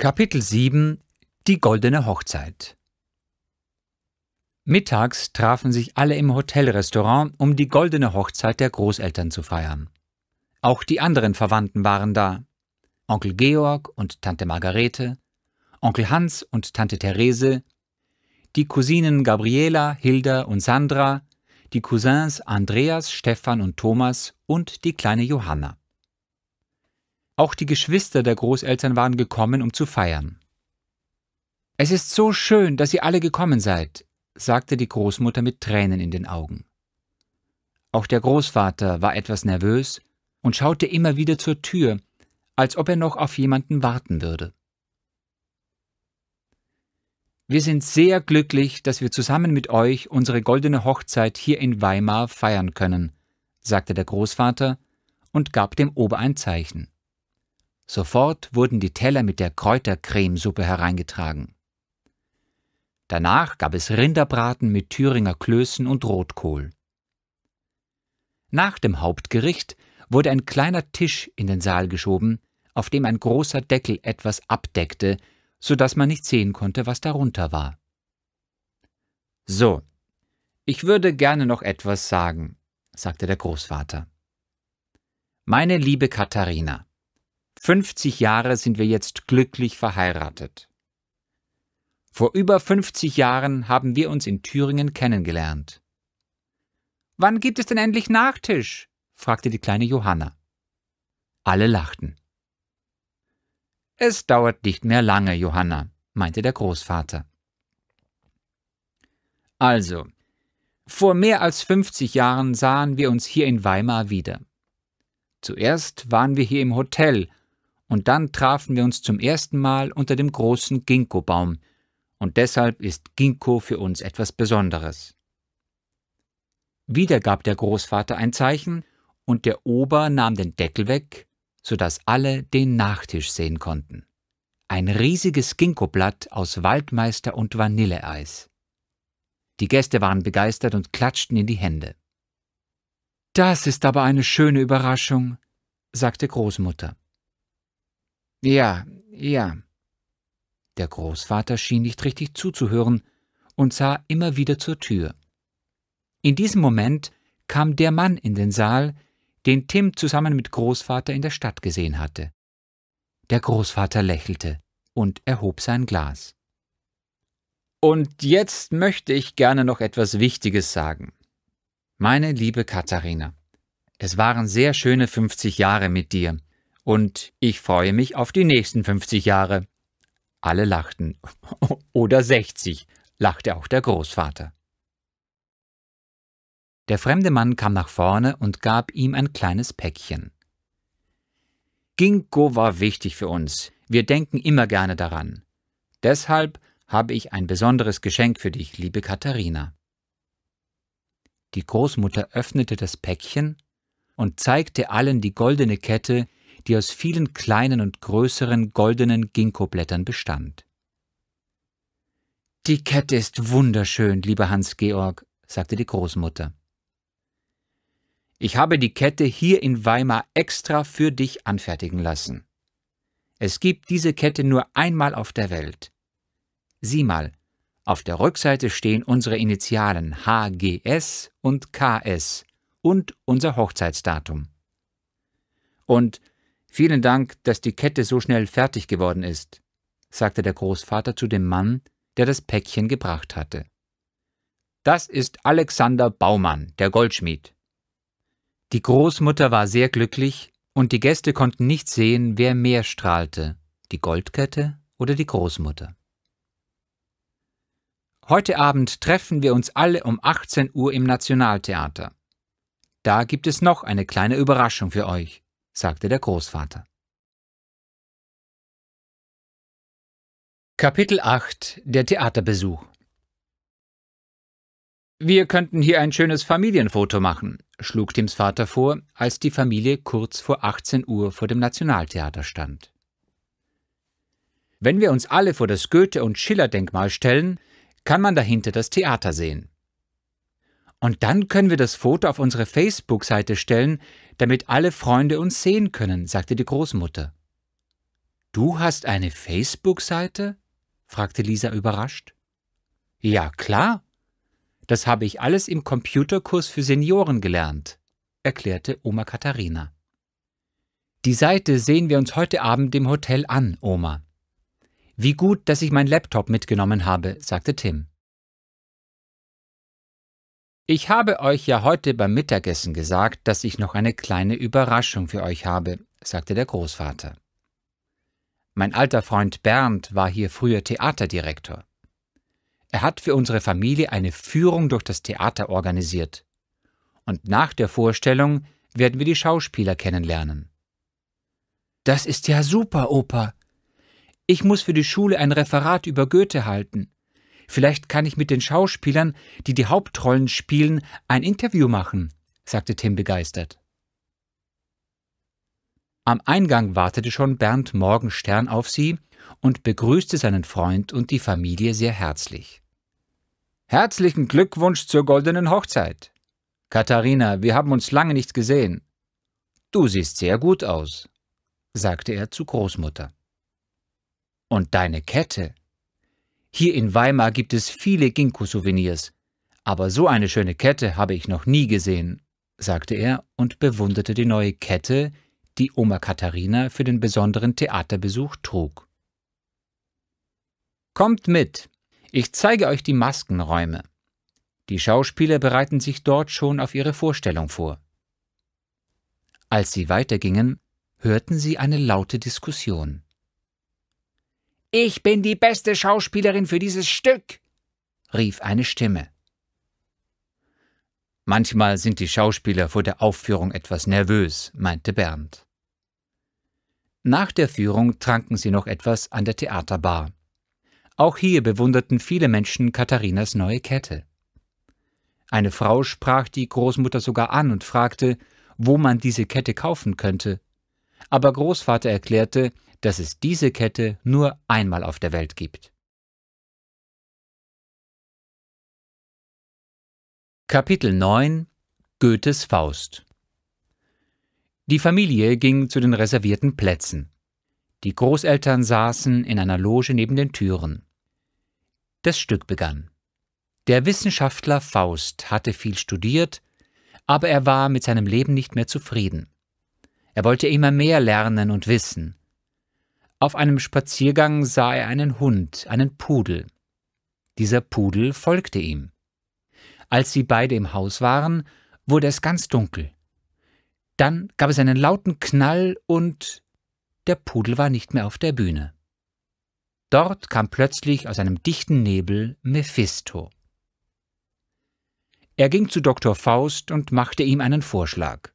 Kapitel 7 Die goldene Hochzeit Mittags trafen sich alle im Hotelrestaurant, um die goldene Hochzeit der Großeltern zu feiern. Auch die anderen Verwandten waren da. Onkel Georg und Tante Margarete, Onkel Hans und Tante Therese, die Cousinen Gabriela, Hilda und Sandra, die Cousins Andreas, Stefan und Thomas und die kleine Johanna. Auch die Geschwister der Großeltern waren gekommen, um zu feiern. Es ist so schön, dass ihr alle gekommen seid, sagte die Großmutter mit Tränen in den Augen. Auch der Großvater war etwas nervös und schaute immer wieder zur Tür, als ob er noch auf jemanden warten würde. Wir sind sehr glücklich, dass wir zusammen mit euch unsere goldene Hochzeit hier in Weimar feiern können, sagte der Großvater und gab dem Ober ein Zeichen. Sofort wurden die Teller mit der Kräutercremesuppe hereingetragen. Danach gab es Rinderbraten mit Thüringer Klößen und Rotkohl. Nach dem Hauptgericht wurde ein kleiner Tisch in den Saal geschoben, auf dem ein großer Deckel etwas abdeckte, so dass man nicht sehen konnte, was darunter war. So, ich würde gerne noch etwas sagen, sagte der Großvater. Meine liebe Katharina, 50 Jahre sind wir jetzt glücklich verheiratet. Vor über 50 Jahren haben wir uns in Thüringen kennengelernt. Wann gibt es denn endlich Nachtisch? fragte die kleine Johanna. Alle lachten. Es dauert nicht mehr lange, Johanna, meinte der Großvater. Also, vor mehr als 50 Jahren sahen wir uns hier in Weimar wieder. Zuerst waren wir hier im Hotel und dann trafen wir uns zum ersten Mal unter dem großen Ginkgo-Baum, und deshalb ist Ginkgo für uns etwas Besonderes. Wieder gab der Großvater ein Zeichen, und der Ober nahm den Deckel weg, sodass alle den Nachtisch sehen konnten. Ein riesiges Ginkgo-Blatt aus Waldmeister und Vanilleeis. Die Gäste waren begeistert und klatschten in die Hände. Das ist aber eine schöne Überraschung, sagte Großmutter. Ja, ja. Der Großvater schien nicht richtig zuzuhören und sah immer wieder zur Tür. In diesem Moment kam der Mann in den Saal, den Tim zusammen mit Großvater in der Stadt gesehen hatte. Der Großvater lächelte und erhob sein Glas. Und jetzt möchte ich gerne noch etwas Wichtiges sagen. Meine liebe Katharina, es waren sehr schöne 50 Jahre mit dir. Und ich freue mich auf die nächsten 50 Jahre. Alle lachten. Oder 60, lachte auch der Großvater. Der fremde Mann kam nach vorne und gab ihm ein kleines Päckchen. Ginkgo war wichtig für uns. Wir denken immer gerne daran. Deshalb habe ich ein besonderes Geschenk für dich, liebe Katharina. Die Großmutter öffnete das Päckchen und zeigte allen die goldene Kette, die aus vielen kleinen und größeren goldenen Ginkgoblättern bestand. Die Kette ist wunderschön, lieber Hans-Georg, sagte die Großmutter. Ich habe die Kette hier in Weimar extra für dich anfertigen lassen. Es gibt diese Kette nur einmal auf der Welt. Sieh mal, auf der Rückseite stehen unsere Initialen HGS und KS und unser Hochzeitsdatum. Und Vielen Dank, dass die Kette so schnell fertig geworden ist, sagte der Großvater zu dem Mann, der das Päckchen gebracht hatte. Das ist Alexander Baumann, der Goldschmied. Die Großmutter war sehr glücklich, und die Gäste konnten nicht sehen, wer mehr strahlte, die Goldkette oder die Großmutter. Heute Abend treffen wir uns alle um 18 Uhr im Nationaltheater. Da gibt es noch eine kleine Überraschung für euch sagte der Großvater. Kapitel 8 Der Theaterbesuch Wir könnten hier ein schönes Familienfoto machen, schlug Tims Vater vor, als die Familie kurz vor 18 Uhr vor dem Nationaltheater stand. Wenn wir uns alle vor das Goethe- und Schiller-Denkmal stellen, kann man dahinter das Theater sehen. Und dann können wir das Foto auf unsere Facebook-Seite stellen, damit alle Freunde uns sehen können, sagte die Großmutter. Du hast eine Facebook-Seite? fragte Lisa überrascht. Ja, klar. Das habe ich alles im Computerkurs für Senioren gelernt, erklärte Oma Katharina. Die Seite sehen wir uns heute Abend im Hotel an, Oma. Wie gut, dass ich meinen Laptop mitgenommen habe, sagte Tim. Ich habe euch ja heute beim Mittagessen gesagt, dass ich noch eine kleine Überraschung für euch habe, sagte der Großvater. Mein alter Freund Bernd war hier früher Theaterdirektor. Er hat für unsere Familie eine Führung durch das Theater organisiert. Und nach der Vorstellung werden wir die Schauspieler kennenlernen. Das ist ja super, Opa. Ich muss für die Schule ein Referat über Goethe halten. Vielleicht kann ich mit den Schauspielern, die die Hauptrollen spielen, ein Interview machen, sagte Tim begeistert. Am Eingang wartete schon Bernd Morgenstern auf sie und begrüßte seinen Freund und die Familie sehr herzlich. Herzlichen Glückwunsch zur goldenen Hochzeit. Katharina, wir haben uns lange nicht gesehen. Du siehst sehr gut aus, sagte er zu Großmutter. Und deine Kette? Hier in Weimar gibt es viele Ginkgo-Souvenirs. Aber so eine schöne Kette habe ich noch nie gesehen, sagte er und bewunderte die neue Kette, die Oma Katharina für den besonderen Theaterbesuch trug. Kommt mit, ich zeige euch die Maskenräume. Die Schauspieler bereiten sich dort schon auf ihre Vorstellung vor. Als sie weitergingen, hörten sie eine laute Diskussion. Ich bin die beste Schauspielerin für dieses Stück, rief eine Stimme. Manchmal sind die Schauspieler vor der Aufführung etwas nervös, meinte Bernd. Nach der Führung tranken sie noch etwas an der Theaterbar. Auch hier bewunderten viele Menschen Katharinas neue Kette. Eine Frau sprach die Großmutter sogar an und fragte, wo man diese Kette kaufen könnte aber Großvater erklärte, dass es diese Kette nur einmal auf der Welt gibt. Kapitel 9 Goethes Faust Die Familie ging zu den reservierten Plätzen. Die Großeltern saßen in einer Loge neben den Türen. Das Stück begann. Der Wissenschaftler Faust hatte viel studiert, aber er war mit seinem Leben nicht mehr zufrieden. Er wollte immer mehr lernen und wissen. Auf einem Spaziergang sah er einen Hund, einen Pudel. Dieser Pudel folgte ihm. Als sie beide im Haus waren, wurde es ganz dunkel. Dann gab es einen lauten Knall und der Pudel war nicht mehr auf der Bühne. Dort kam plötzlich aus einem dichten Nebel Mephisto. Er ging zu Dr. Faust und machte ihm einen Vorschlag.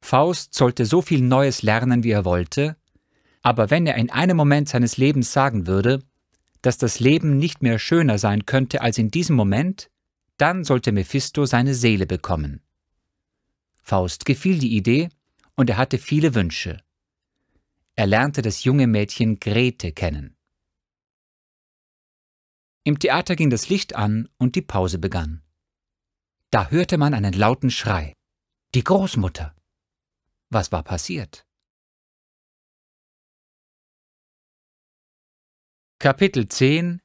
Faust sollte so viel Neues lernen, wie er wollte, aber wenn er in einem Moment seines Lebens sagen würde, dass das Leben nicht mehr schöner sein könnte als in diesem Moment, dann sollte Mephisto seine Seele bekommen. Faust gefiel die Idee und er hatte viele Wünsche. Er lernte das junge Mädchen Grete kennen. Im Theater ging das Licht an und die Pause begann. Da hörte man einen lauten Schrei. Die Großmutter. Was war passiert? Kapitel 10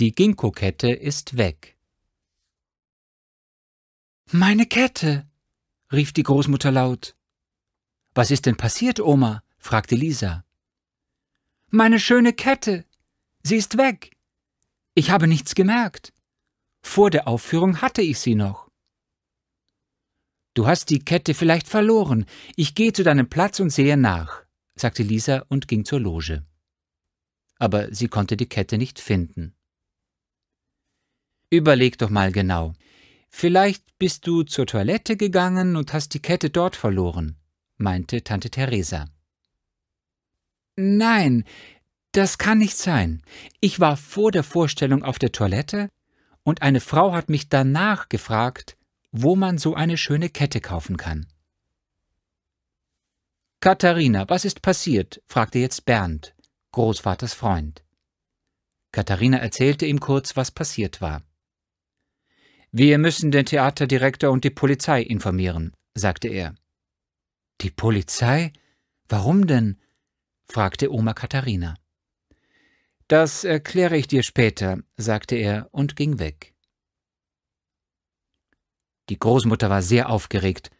Die Ginkgo-Kette ist weg. Meine Kette! rief die Großmutter laut. Was ist denn passiert, Oma? fragte Lisa. Meine schöne Kette! Sie ist weg! Ich habe nichts gemerkt. Vor der Aufführung hatte ich sie noch. Du hast die Kette vielleicht verloren. Ich gehe zu deinem Platz und sehe nach, sagte Lisa und ging zur Loge. Aber sie konnte die Kette nicht finden. Überleg doch mal genau. Vielleicht bist du zur Toilette gegangen und hast die Kette dort verloren, meinte Tante Theresa. Nein, das kann nicht sein. Ich war vor der Vorstellung auf der Toilette und eine Frau hat mich danach gefragt, wo man so eine schöne Kette kaufen kann. Katharina, was ist passiert? fragte jetzt Bernd, Großvaters Freund. Katharina erzählte ihm kurz, was passiert war. Wir müssen den Theaterdirektor und die Polizei informieren, sagte er. Die Polizei? Warum denn? fragte Oma Katharina. Das erkläre ich dir später, sagte er und ging weg. Die Großmutter war sehr aufgeregt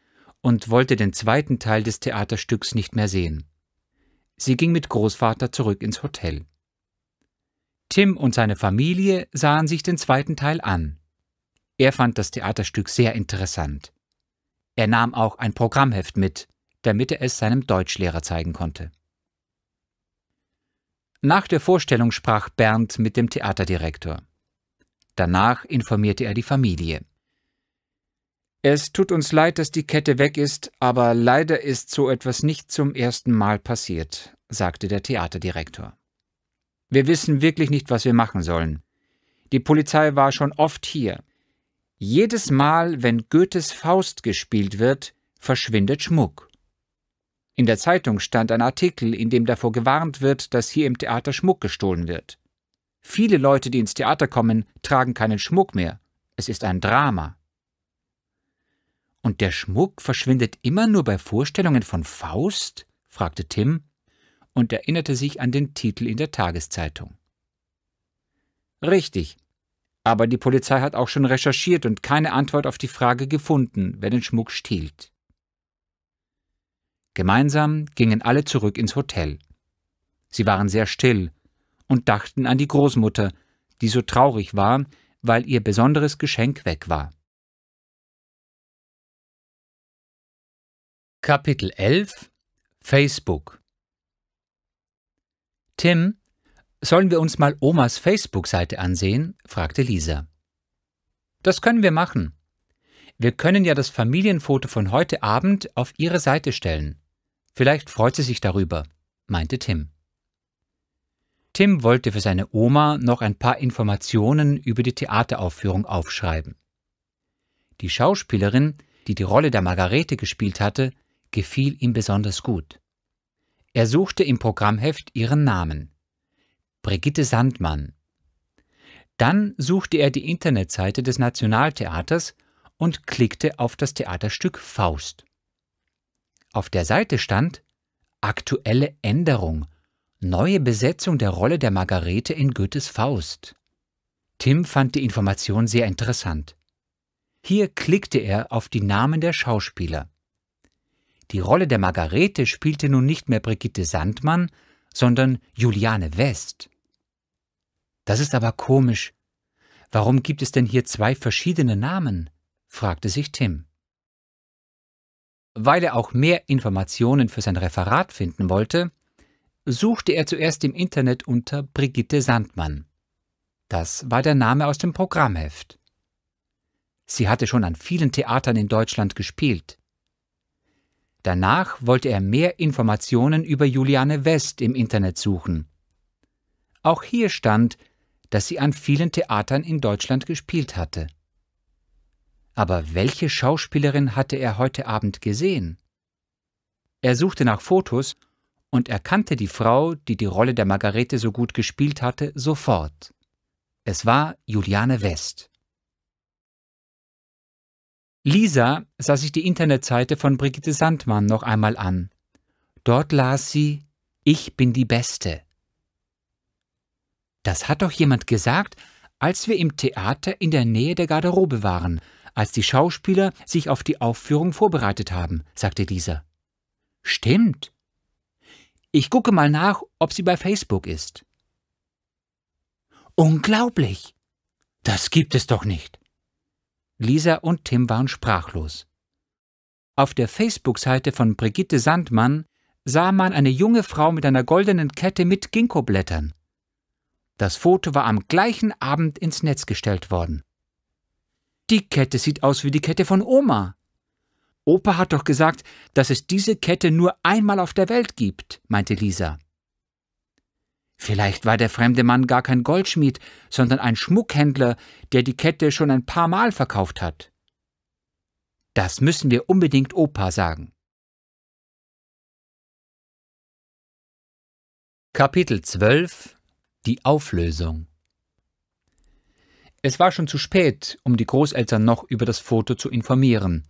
und wollte den zweiten Teil des Theaterstücks nicht mehr sehen. Sie ging mit Großvater zurück ins Hotel. Tim und seine Familie sahen sich den zweiten Teil an. Er fand das Theaterstück sehr interessant. Er nahm auch ein Programmheft mit, damit er es seinem Deutschlehrer zeigen konnte. Nach der Vorstellung sprach Bernd mit dem Theaterdirektor. Danach informierte er die Familie. Es tut uns leid, dass die Kette weg ist, aber leider ist so etwas nicht zum ersten Mal passiert, sagte der Theaterdirektor. Wir wissen wirklich nicht, was wir machen sollen. Die Polizei war schon oft hier. Jedes Mal, wenn Goethes Faust gespielt wird, verschwindet Schmuck. In der Zeitung stand ein Artikel, in dem davor gewarnt wird, dass hier im Theater Schmuck gestohlen wird. Viele Leute, die ins Theater kommen, tragen keinen Schmuck mehr. Es ist ein Drama. Und der Schmuck verschwindet immer nur bei Vorstellungen von Faust? fragte Tim und erinnerte sich an den Titel in der Tageszeitung. Richtig. Aber die Polizei hat auch schon recherchiert und keine Antwort auf die Frage gefunden, wer den Schmuck stiehlt. Gemeinsam gingen alle zurück ins Hotel. Sie waren sehr still und dachten an die Großmutter, die so traurig war, weil ihr besonderes Geschenk weg war. Kapitel 11 Facebook Tim, sollen wir uns mal Omas Facebook-Seite ansehen? fragte Lisa. Das können wir machen. Wir können ja das Familienfoto von heute Abend auf ihre Seite stellen. Vielleicht freut sie sich darüber, meinte Tim. Tim wollte für seine Oma noch ein paar Informationen über die Theateraufführung aufschreiben. Die Schauspielerin, die die Rolle der Margarete gespielt hatte, gefiel ihm besonders gut. Er suchte im Programmheft ihren Namen. Brigitte Sandmann. Dann suchte er die Internetseite des Nationaltheaters und klickte auf das Theaterstück Faust. Auf der Seite stand Aktuelle Änderung, neue Besetzung der Rolle der Margarete in Goethes Faust. Tim fand die Information sehr interessant. Hier klickte er auf die Namen der Schauspieler. Die Rolle der Margarete spielte nun nicht mehr Brigitte Sandmann, sondern Juliane West. Das ist aber komisch. Warum gibt es denn hier zwei verschiedene Namen? fragte sich Tim. Weil er auch mehr Informationen für sein Referat finden wollte, suchte er zuerst im Internet unter Brigitte Sandmann. Das war der Name aus dem Programmheft. Sie hatte schon an vielen Theatern in Deutschland gespielt. Danach wollte er mehr Informationen über Juliane West im Internet suchen. Auch hier stand, dass sie an vielen Theatern in Deutschland gespielt hatte. Aber welche Schauspielerin hatte er heute Abend gesehen? Er suchte nach Fotos und erkannte die Frau, die die Rolle der Margarete so gut gespielt hatte, sofort. Es war Juliane West. Lisa sah sich die Internetseite von Brigitte Sandmann noch einmal an. Dort las sie Ich bin die Beste. Das hat doch jemand gesagt, als wir im Theater in der Nähe der Garderobe waren, als die Schauspieler sich auf die Aufführung vorbereitet haben, sagte Lisa. Stimmt. Ich gucke mal nach, ob sie bei Facebook ist. Unglaublich. Das gibt es doch nicht. Lisa und Tim waren sprachlos. Auf der Facebook-Seite von Brigitte Sandmann sah man eine junge Frau mit einer goldenen Kette mit Ginkgo-Blättern. Das Foto war am gleichen Abend ins Netz gestellt worden. Die Kette sieht aus wie die Kette von Oma. Opa hat doch gesagt, dass es diese Kette nur einmal auf der Welt gibt, meinte Lisa. Vielleicht war der fremde Mann gar kein Goldschmied, sondern ein Schmuckhändler, der die Kette schon ein paar Mal verkauft hat. Das müssen wir unbedingt Opa sagen. Kapitel 12 Die Auflösung Es war schon zu spät, um die Großeltern noch über das Foto zu informieren.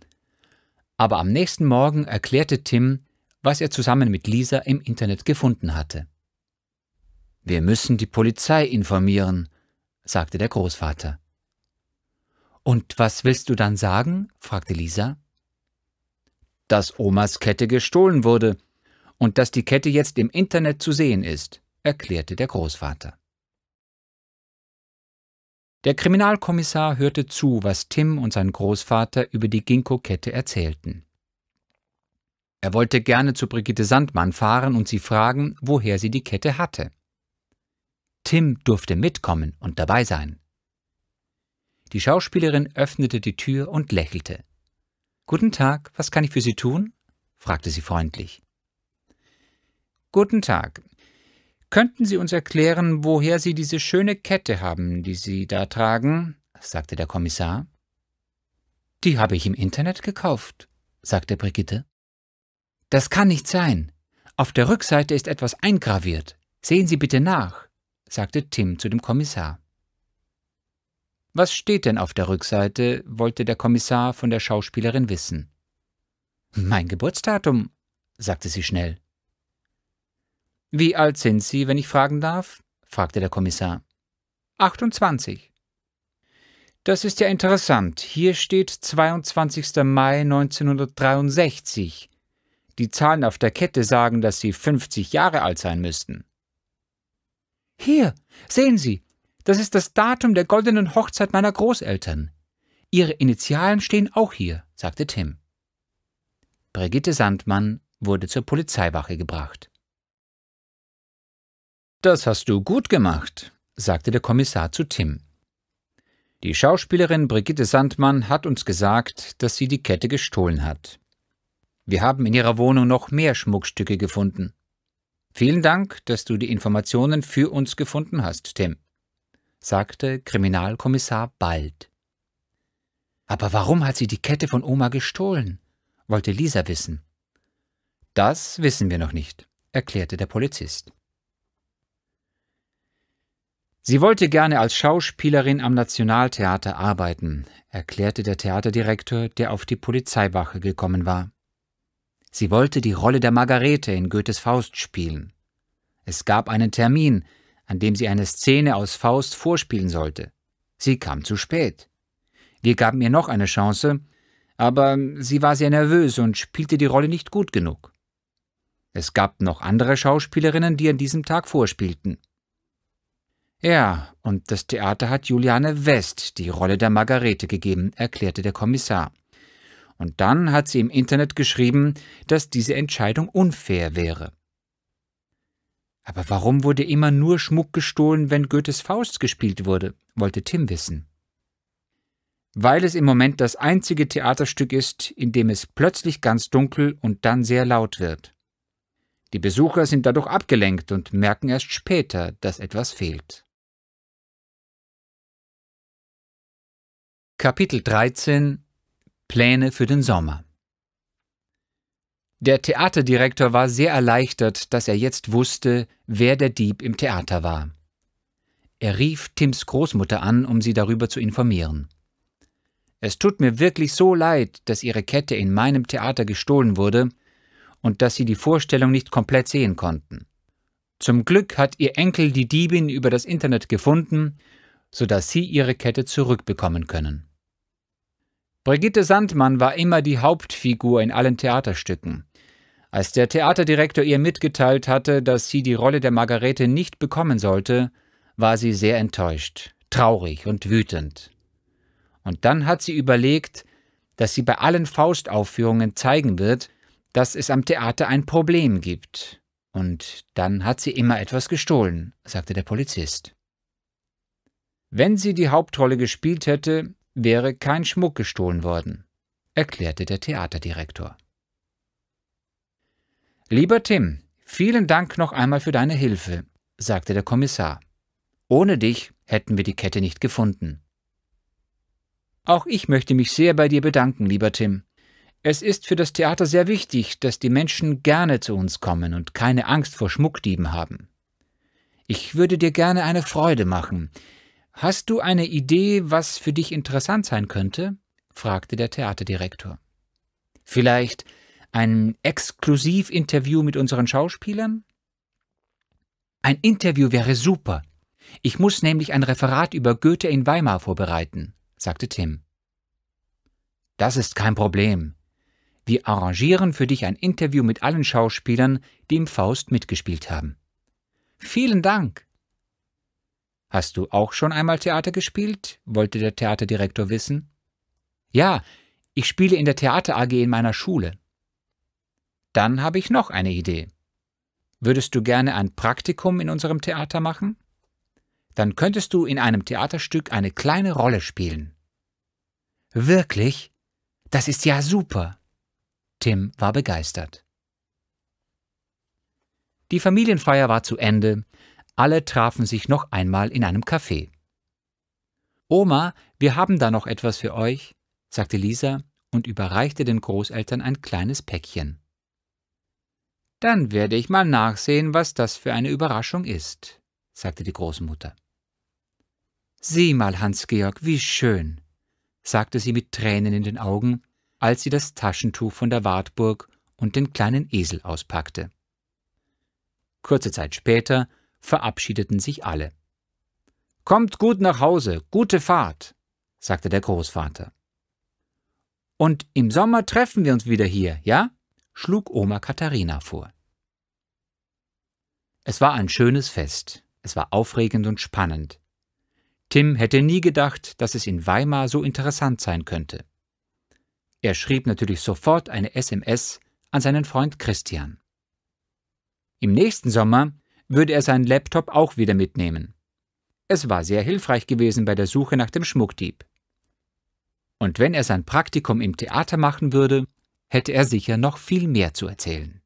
Aber am nächsten Morgen erklärte Tim, was er zusammen mit Lisa im Internet gefunden hatte. Wir müssen die Polizei informieren, sagte der Großvater. Und was willst du dann sagen? fragte Lisa. Dass Omas Kette gestohlen wurde und dass die Kette jetzt im Internet zu sehen ist, erklärte der Großvater. Der Kriminalkommissar hörte zu, was Tim und sein Großvater über die Ginkgo-Kette erzählten. Er wollte gerne zu Brigitte Sandmann fahren und sie fragen, woher sie die Kette hatte. Tim durfte mitkommen und dabei sein. Die Schauspielerin öffnete die Tür und lächelte. Guten Tag, was kann ich für Sie tun? fragte sie freundlich. Guten Tag. Könnten Sie uns erklären, woher Sie diese schöne Kette haben, die Sie da tragen? sagte der Kommissar. Die habe ich im Internet gekauft, sagte Brigitte. Das kann nicht sein. Auf der Rückseite ist etwas eingraviert. Sehen Sie bitte nach sagte Tim zu dem Kommissar. Was steht denn auf der Rückseite? wollte der Kommissar von der Schauspielerin wissen. Mein Geburtsdatum, sagte sie schnell. Wie alt sind Sie, wenn ich fragen darf? fragte der Kommissar. 28. Das ist ja interessant. Hier steht 22. Mai 1963. Die Zahlen auf der Kette sagen, dass Sie 50 Jahre alt sein müssten. Hier, sehen Sie, das ist das Datum der goldenen Hochzeit meiner Großeltern. Ihre Initialen stehen auch hier, sagte Tim. Brigitte Sandmann wurde zur Polizeiwache gebracht. Das hast du gut gemacht, sagte der Kommissar zu Tim. Die Schauspielerin Brigitte Sandmann hat uns gesagt, dass sie die Kette gestohlen hat. Wir haben in ihrer Wohnung noch mehr Schmuckstücke gefunden. Vielen Dank, dass du die Informationen für uns gefunden hast, Tim, sagte Kriminalkommissar Bald. Aber warum hat sie die Kette von Oma gestohlen? wollte Lisa wissen. Das wissen wir noch nicht, erklärte der Polizist. Sie wollte gerne als Schauspielerin am Nationaltheater arbeiten, erklärte der Theaterdirektor, der auf die Polizeiwache gekommen war. Sie wollte die Rolle der Margarete in Goethes Faust spielen. Es gab einen Termin, an dem sie eine Szene aus Faust vorspielen sollte. Sie kam zu spät. Wir gaben ihr noch eine Chance, aber sie war sehr nervös und spielte die Rolle nicht gut genug. Es gab noch andere Schauspielerinnen, die an diesem Tag vorspielten. Ja, und das Theater hat Juliane West die Rolle der Margarete gegeben, erklärte der Kommissar. Und dann hat sie im Internet geschrieben, dass diese Entscheidung unfair wäre. Aber warum wurde immer nur Schmuck gestohlen, wenn Goethes Faust gespielt wurde, wollte Tim wissen. Weil es im Moment das einzige Theaterstück ist, in dem es plötzlich ganz dunkel und dann sehr laut wird. Die Besucher sind dadurch abgelenkt und merken erst später, dass etwas fehlt. Kapitel 13 Pläne für den Sommer der Theaterdirektor war sehr erleichtert, dass er jetzt wusste, wer der Dieb im Theater war. Er rief Tims Großmutter an, um sie darüber zu informieren. Es tut mir wirklich so leid, dass Ihre Kette in meinem Theater gestohlen wurde und dass Sie die Vorstellung nicht komplett sehen konnten. Zum Glück hat Ihr Enkel die Diebin über das Internet gefunden, sodass Sie Ihre Kette zurückbekommen können. Brigitte Sandmann war immer die Hauptfigur in allen Theaterstücken. Als der Theaterdirektor ihr mitgeteilt hatte, dass sie die Rolle der Margarete nicht bekommen sollte, war sie sehr enttäuscht, traurig und wütend. Und dann hat sie überlegt, dass sie bei allen Faustaufführungen zeigen wird, dass es am Theater ein Problem gibt. Und dann hat sie immer etwas gestohlen, sagte der Polizist. Wenn sie die Hauptrolle gespielt hätte, wäre kein Schmuck gestohlen worden, erklärte der Theaterdirektor. Lieber Tim, vielen Dank noch einmal für deine Hilfe, sagte der Kommissar. Ohne dich hätten wir die Kette nicht gefunden. Auch ich möchte mich sehr bei dir bedanken, lieber Tim. Es ist für das Theater sehr wichtig, dass die Menschen gerne zu uns kommen und keine Angst vor Schmuckdieben haben. Ich würde dir gerne eine Freude machen. Hast du eine Idee, was für dich interessant sein könnte? fragte der Theaterdirektor. Vielleicht ein Exklusivinterview mit unseren Schauspielern? Ein Interview wäre super. Ich muss nämlich ein Referat über Goethe in Weimar vorbereiten, sagte Tim. Das ist kein Problem. Wir arrangieren für dich ein Interview mit allen Schauspielern, die im Faust mitgespielt haben. Vielen Dank. Hast du auch schon einmal Theater gespielt? wollte der Theaterdirektor wissen. Ja, ich spiele in der Theater AG in meiner Schule. Dann habe ich noch eine Idee. Würdest du gerne ein Praktikum in unserem Theater machen? Dann könntest du in einem Theaterstück eine kleine Rolle spielen. Wirklich? Das ist ja super. Tim war begeistert. Die Familienfeier war zu Ende, alle trafen sich noch einmal in einem Café. Oma, wir haben da noch etwas für euch, sagte Lisa und überreichte den Großeltern ein kleines Päckchen. Dann werde ich mal nachsehen, was das für eine Überraschung ist, sagte die Großmutter. Sieh mal, Hans-Georg, wie schön, sagte sie mit Tränen in den Augen, als sie das Taschentuch von der Wartburg und den kleinen Esel auspackte. Kurze Zeit später verabschiedeten sich alle. Kommt gut nach Hause, gute Fahrt, sagte der Großvater. Und im Sommer treffen wir uns wieder hier, ja? schlug Oma Katharina vor. Es war ein schönes Fest. Es war aufregend und spannend. Tim hätte nie gedacht, dass es in Weimar so interessant sein könnte. Er schrieb natürlich sofort eine SMS an seinen Freund Christian. Im nächsten Sommer würde er seinen Laptop auch wieder mitnehmen. Es war sehr hilfreich gewesen bei der Suche nach dem Schmuckdieb. Und wenn er sein Praktikum im Theater machen würde, hätte er sicher noch viel mehr zu erzählen.